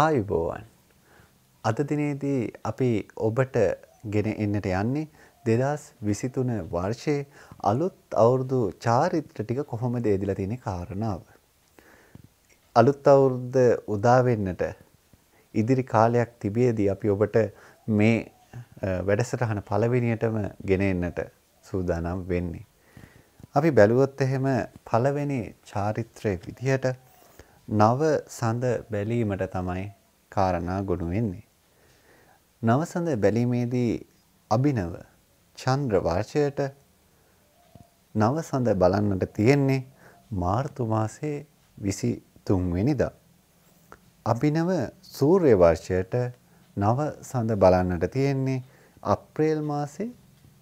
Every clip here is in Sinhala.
ආයුබෝවන් අද දිනේදී අපි ඔබට ගෙන එන්නට යන්නේ දෙදස් විසිතුන වර්ෂයේ අලුත් අවුරුදු චාරිත්‍ර ටික කොහොමද එදිලා තියෙන කාරණාව. අලුත් අවුරුද්ද උදාවෙන්නට ඉදිරි කාලයක් තිබියදී අපි ඔබට මේ වැඩසටහන පළවෙනියටම ගෙන එන්නට සූදානම් වෙන්නේ. අපි බැලුවොත් එහෙම පළවෙනි චාරිත්‍රයේ විදිහට නව සඳ බැලීමට තමයි කාරණා ගොනු වෙන්නේ. නව සඳ බැලීමේදී අභිනව චන්ද්‍ර වර්ෂයට නව සඳ බලන්නට තියෙන්නේ මාර්තු මාසේ 23 වෙනිදා. අභිනව සූර්ය වර්ෂයට නව සඳ බලන්නට තියෙන්නේ අප්‍රේල් මාසේ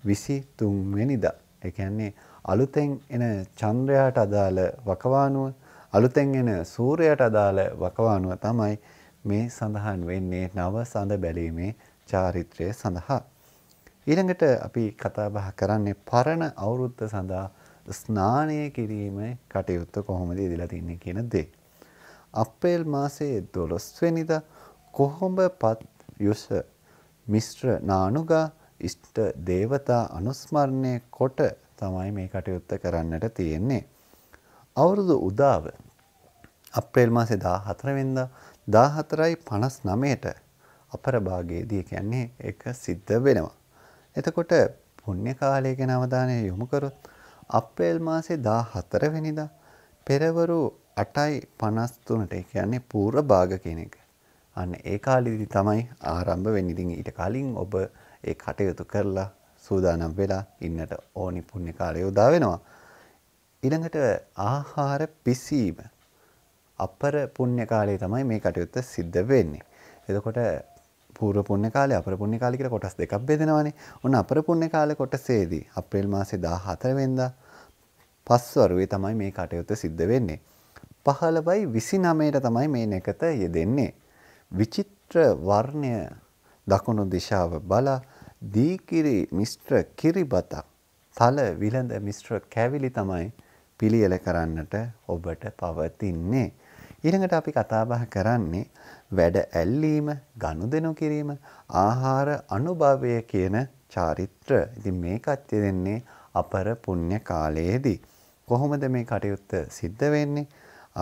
23 වෙනිදා. ඒ කියන්නේ අලුතෙන් එන චන්ද්‍රයාට අදාළ වකවානුව අලුතෙන් එන සූර්යයට අදාළ වකවානුව තමයි මේ සඳහන් වෙන්නේ නව සඳ බැලීමේ චාරිත්‍රය සඳහා. ඊළඟට අපි කතාබහ කරන්නේ පරණ අවුරුද්ද සඳහා ස්නානය කිරීම කටයුත්ත කොහොමද ඉදිලා තින්නේ කියන දේ. අප්‍රේල් මාසයේ 12 වෙනිදා කොහොඹපත් යුස මිශ්‍ර නානුගා ඉෂ්ට දේවතා අනුස්මරණය කොට තමයි මේ කටයුත්ත කරන්නට තියෙන්නේ. අවුරුදු උදාව අප්‍රේල් මාසේ 14 වෙනිදා 14:59ට අපරභාගයේදී කියන්නේ ඒක සිද්ධ වෙනවා. එතකොට පුණ්‍ය කාලය ගැන අවධානය යොමු කරොත් අප්‍රේල් මාසේ 14 වෙනිදා පෙරවරු 8:53ට ඒ කියන්නේ පූර්ව භාග කියන එක. අන්න ඒ කාලෙදී තමයි ආරම්භ වෙන්නේ. ඉතින් ඊට කලින් ඔබ ඒ කටයුතු කරලා සූදානම් වෙලා ඉන්නට ඕනි පුණ්‍ය කාලය උදා වෙනවා. ඊළඟට ආහාර පිසීම අපර පුණ්‍ය කාලේ තමයි මේ කටයුත්ත සිද්ධ වෙන්නේ. එතකොට පූර්ව පුණ්‍ය කාලේ අපර පුණ්‍ය කාලේ කියලා කොටස් දෙකක් බෙදෙනවානේ. ඔන්න අපර පුණ්‍ය කාලේ කොටසේදී අප්‍රේල් මාසේ 14 වෙනිදා පස්වරුවේ තමයි මේ කටයුත්ත සිද්ධ වෙන්නේ. 15යි 29ට තමයි මේ නැකත යෙදෙන්නේ. විචිත්‍ර වර්ණය දකුණු දිශාව බලා දීකිරි මිශ්‍ර කිරිබතක් තල විලඳ මිශ්‍ර කැවිලි තමයි පිළියෙල කරන්නට ඔබට පවතින්නේ. ඊළඟට අපි කතාබහ කරන්නේ වැඩ ඇල්ලීම, ගනුදෙනු කිරීම, ආහාර අනුභවය කියන චාරිත්‍ර. ඉතින් මේ කච්චි දෙන්නේ අපර පුණ්‍ය කාලයේදී. කොහොමද මේ කටයුත්ත සිද්ධ වෙන්නේ?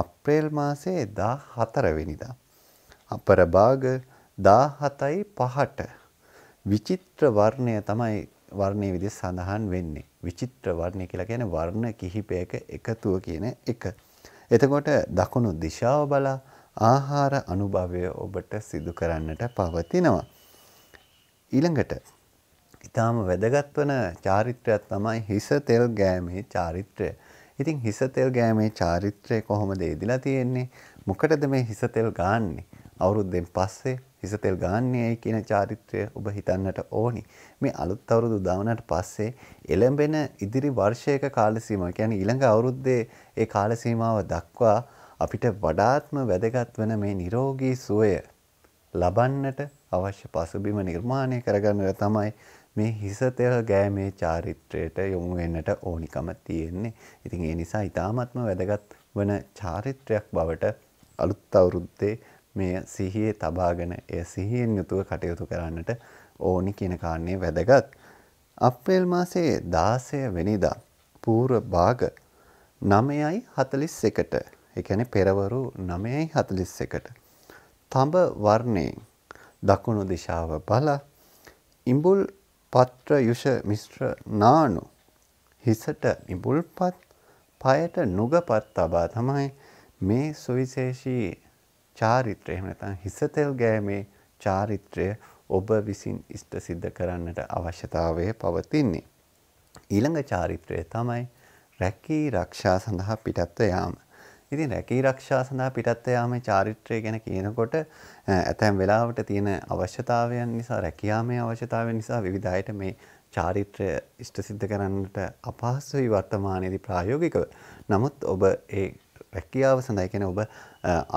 අප්‍රේල් මාසේ 14 වෙනිදා. අපර භාග 17යි 5ට විචිත්‍ර වර්ණය තමයි වර්ණයේ විදිහ සඳහන් වෙන්නේ. විචිත්‍ර වර්ණය කියලා කියන්නේ වර්ණ කිහිපයක එකතුව කියන එක. එතකොට දකුණු දිශාව බලා ආහාර අනුභවය ඔබට සිදු කරන්නට පවතිනවා. ඊළඟට ඊටාම වැදගත් වන චාරිත්‍රයක් තමයි හිස තෙල් ගෑමේ චාරිත්‍රය. ඉතින් හිස තෙල් ගෑමේ චාරිත්‍රය කොහොමද ඉදලා තියෙන්නේ? මොකටද මේ හිස තෙල් ගාන්නේ? අවුරුද්දෙන් පස්සේ හිසතෙල් ගාන්නේ කියන චාරිත්‍රය ඔබ හිතන්නට ඕනි. මේ අලුත් අවුරුදු දවනට පස්සේ එළඹෙන ඉදිරි වර්ෂයක කාලසීමාව කියන්නේ ඊළඟ අවුරුද්දේ ඒ කාලසීමාව දක්වා අපිට වඩාත්ම වැදගත් වෙන මේ නිරෝගී සුවය ලබන්නට අවශ්‍ය පසුබිම නිර්මාණය කරගන්න තමයි මේ හිසතෙල් ගෑමේ චාරිත්‍රයට යොමු වෙන්නට ඕනිකම තියෙන්නේ. ඉතින් ඒ නිසා ඊ타ත්ම වැදගත් වන චාරිත්‍රයක් බවට අලුත් අවුරුද්දේ මේ සිහියේ තබාගෙන එය සිහියෙන් යුතුව කටයුතු කරන්නට ඕනි කියන කාරණේ වැදගත්. අප්‍රේල් මාසයේ 16 වෙනිදා පූර්ව භාග 9:41ට ඒ කියන්නේ පෙරවරු 9:41ට තඹ වර්ණයෙන් දකුණු දිශාව බලා ඉඹුල් පත්‍ර යුෂ මිශ්‍ර නානු හිසට ඉඹුල්පත් පයට නුගපත් තබා තමයි මේ සුවිශේෂී චාරිත්‍රය එහෙම නැත්නම් හිසතෙල් ගෑමේ චාරිත්‍රය ඔබ විසින් ඉෂ්ට සිද්ධ කරන්නට අවශ්‍යතාවය පවතින්නේ. ඊළඟ චාරිත්‍රය තමයි රැකී රක්ෂා සඳහා පිටත්ව යාම. ඉතින් රැකී රක්ෂා සඳහා පිටත්ව යාමේ චාරිත්‍රය ගැන කියනකොට ඇතැම් වෙලාවට තියෙන අවශ්‍යතාවයන් නිසා රැකියාමේ අවශ්‍යතාවයන් නිසා විවිධ අයට මේ චාරිත්‍රය ඉෂ්ට සිද්ධ කරන්නට අපහසුයි වර්තමානයේදී ප්‍රායෝගිකව. නමුත් ඔබ ඒ රැකියාව සඳහා ඒ කියන්නේ ඔබ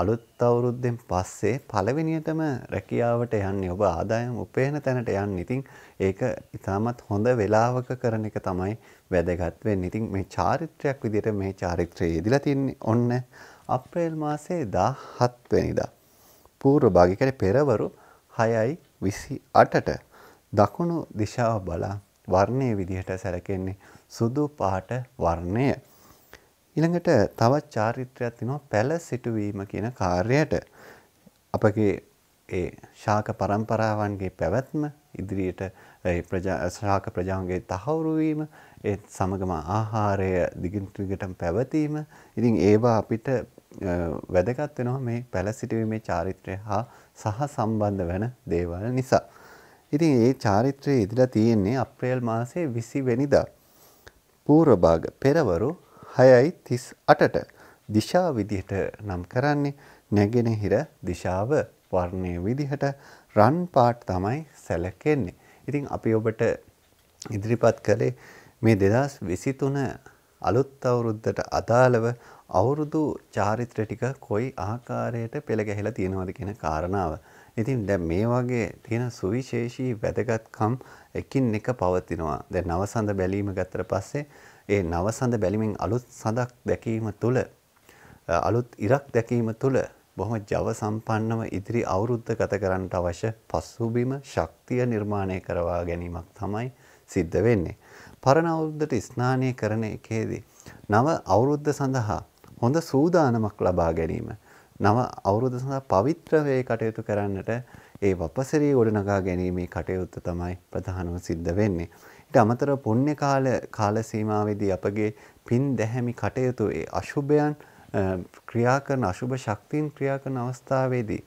අලුත් අවුරුද්දෙන් පස්සේ පළවෙනියටම රැකියාවට යන්නේ ඔබ ආදායම් උපයන තැනට යන්නේ. ඉතින් ඒක ඉතාමත් හොඳ වෙලාවක කරන එක තමයි වැදගත් වෙන්නේ. ඉතින් මේ චාරිත්‍රයක් විදිහට මේ චාරිත්‍රයේ යෙදලා තින්නේ ඔන්න අප්‍රේල් මාසේ 17 වෙනිදා. පූර්ව භාගය කියන්නේ පෙරවරු 6යි 28ට දකුණු දිශාව බලා වර්ණයේ විදිහට සැලකෙන්නේ සුදු පාට වර්ණය. ඊළඟට තවත් චාරිත්‍රයක් තියෙනවා පැල සිටුවීම කියන කාර්යයට අපගේ ඒ ශාක પરම්පරාවන්ගේ පැවැත්ම ඉදිරියට ප්‍රජා ශාක ප්‍රජාවන්ගේ තහවුරු වීම ඒත් සමගම ආහාරය දිගින් දිගටම පැවතීම ඉතින් ඒවා අපිට වැදගත් වෙනවා මේ පැල සිටීමේ චාරිත්‍රය හා සහ සම්බන්ධ වෙන දේවල් නිසා. ඉතින් ඒ චාරිත්‍රය ඉදලා තියෙන්නේ අප්‍රේල් මාසයේ 20 වෙනිදා. පූර්ව භාග පෙරවරු 6යි 38ට දිශා විදිහට නම් කරන්නේ නැගෙනහිර දිශාව වර්ණයේ විදිහට රන් පාට් තමයි සැලකෙන්නේ. ඉතින් අපි ඔබට ඉදිරිපත් කළේ මේ 2023 අලුත් අවුරුද්දට අදාළව අවුරුදු චාරිත්‍ර ටික කොයි ආකාරයට පෙළ ගැහිලා තියෙනවද කියන කාරණාව. ඉතින් දැන් මේ වගේ තියෙන සුවිශේෂී වැදගත්කම් එකින් එක පවතිනවා. දැන් නවසඳ බැලීම ගත්තට පස්සේ ඒ නවසඳ බැලිමින් අලුත් සඳක් දැකීම තුළ අලුත් ඉරක් දැකීම තුළ බොහොම ජව සම්පන්නව ඉදිරි අවුරුද්ධ ගත කරන්නට අවශ්‍ය පස්සුබිම ශක්තිය නිර්මාණය කරවා ගැනීමක් තමයි සිද්ධ වෙන්නේ. පරණ අවුරුද්දට ස්නානය කරන එකේදී නව අවුරුද්ධ සඳහා හොඳ සූදානමක් ලබා ගැනීම නව අවුරුද්ද සඳහා පවිත්‍ර වේ කටයුතු කරන්නට ඒ වපසරී ගොඩනගා ගැනීමේ කටයුත්ත තමයි ප්‍රධානම සිද්ධ වෙන්නේ. ඊට අමතරව පුණ්‍ය කාල කාල සීමාවේදී අපගේ පින් දැහැමි කටයුතු ඒ අශුභයන් ක්‍රියා කරන අශුභ ශක්තියින් ක්‍රියා කරන අවස්ථාවේදී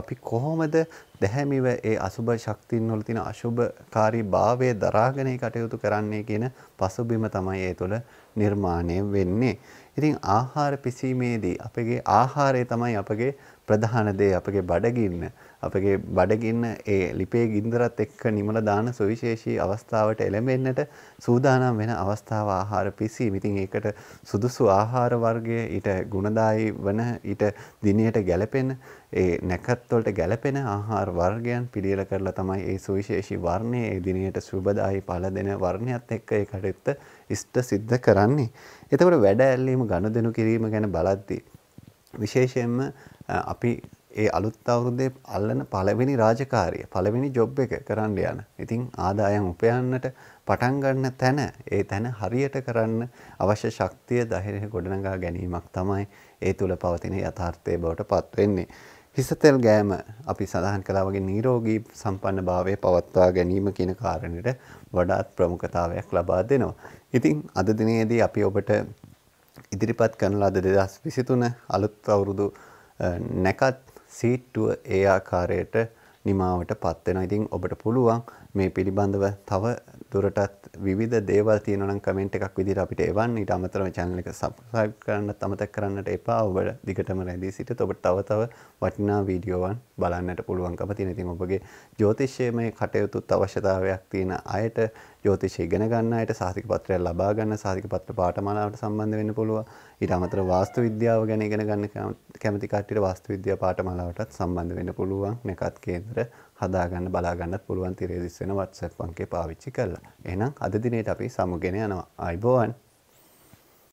අපි කොහොමද දැහැමිව ඒ අසුභ ශක්තියින් වල තියෙන අශුභකාරී භාවය දරාගෙන කටයුතු කරන්නේ කියන පසුබිම තමයි ඒ තුළ නිර්මාණය වෙන්නේ. ඉතින් ආහාර පිසීමේදී අපගේ ආහාරය තමයි අපගේ ප්‍රධාන දේ අපගේ බඩගින්න අපගේ බඩගින්න ඒ ලිපේ ගින්දරත් එක්ක නිමල දාන සුවිශේෂී අවස්ථාවට එළඹෙන්නට සූදානම් වෙන අවස්ථාව ආහාර පිසීම. ඉතින් ඒකට සුදුසු ආහාර වර්ගය ඊට ගුණදායි වන ඊට දිනයට ගැළපෙන ඒ නැකත් වලට ගැළපෙන ආහාර වර්ගයන් පිළියෙල කරලා තමයි ඒ සුවිශේෂී වර්ණය ඒ දිනයට සුබදායි පළ දෙන වර්ණයත් එක්ක ඒ කටයුත්ත ඉෂ්ට සිද්ධ කරන්නේ. කරන්නේ. එතකොට වැඩ ඇල්ලීම ගනුදෙනු කිරීම ගැන බලද්දී විශේෂයෙන්ම අපි ඒ අලුත් අවුරුද්දේ අල්ලන පළවෙනි රාජකාරිය පළවෙනි ජොබ් එක කරන්න යන. ඉතින් ආදායම් උපයන්නට පටන් ගන්න තැන ඒ තැන හරියට කරන්න අවශ්‍ය ශක්තිය ධෛර්යය ගොඩනගා ගැනීමක් තමයි ඒ තුල පවතින යථාර්ථය බවට පත් වෙන්නේ. හිසතෙල් ගෑම අපි සඳහන් කළා වගේ නිරෝගී සම්පන්න භාවය පවත්වා ගැනීම කියන කාරණයට වඩාත් ප්‍රමුඛතාවයක් ලබා දෙනවා. ඉතින් අද දිනේදී අපි ඔබට ඉදිරිපත් කරන ලද 2023 අලුත් අවුරුදු නැකත් සීට්ටුව ඒ ආකාරයට නිමාවට පත් වෙනවා. ඉතින් ඔබට පුළුවන් මේ පිළිබඳව තව දුරටත් විධ දේවල් තියනනම් කමෙන්ට් එකක් විදිර අපිට එවන් ඉට අමතරම චැනල එක සබ්සයිබ් කරන්න තමතක් කරන්නට එපා ඔබට දිගටම රැදී සිට ඔබට තවතව වටිනා වීඩියෝවන් බලන්නට පුළුවන්කම තිනතින් ඔබගේ ජෝතිශ්‍යයමය කටයුතුත් අවශ්‍යතාවයක් තියෙන අයට ජෝතිෂය ඉගෙන ගන්න අයට සාහිතික පත්‍රයක් ලබා ගන්න සාහිතික පත්‍ර පාඨමාලාවට සම්බන්ධ වෙන්න පුළුවන්. ඊට අමතරව වාස්තු විද්‍යාව ගැන ඉගෙන ගන්න කැමති කට්ටියට වාස්තු විද්‍යා පාඨමාලාවටත් සම්බන්ධ වෙන්න පුළුවන්. නැකත් කේන්දර හදා ගන්න බලා ගන්නත් පුළුවන් තිරේ දිස් වෙන WhatsApp අංකය පාවිච්චි කරලා. එහෙනම් අද දිනේට අපි සමුගෙන යනවා. ආයිබෝවන්.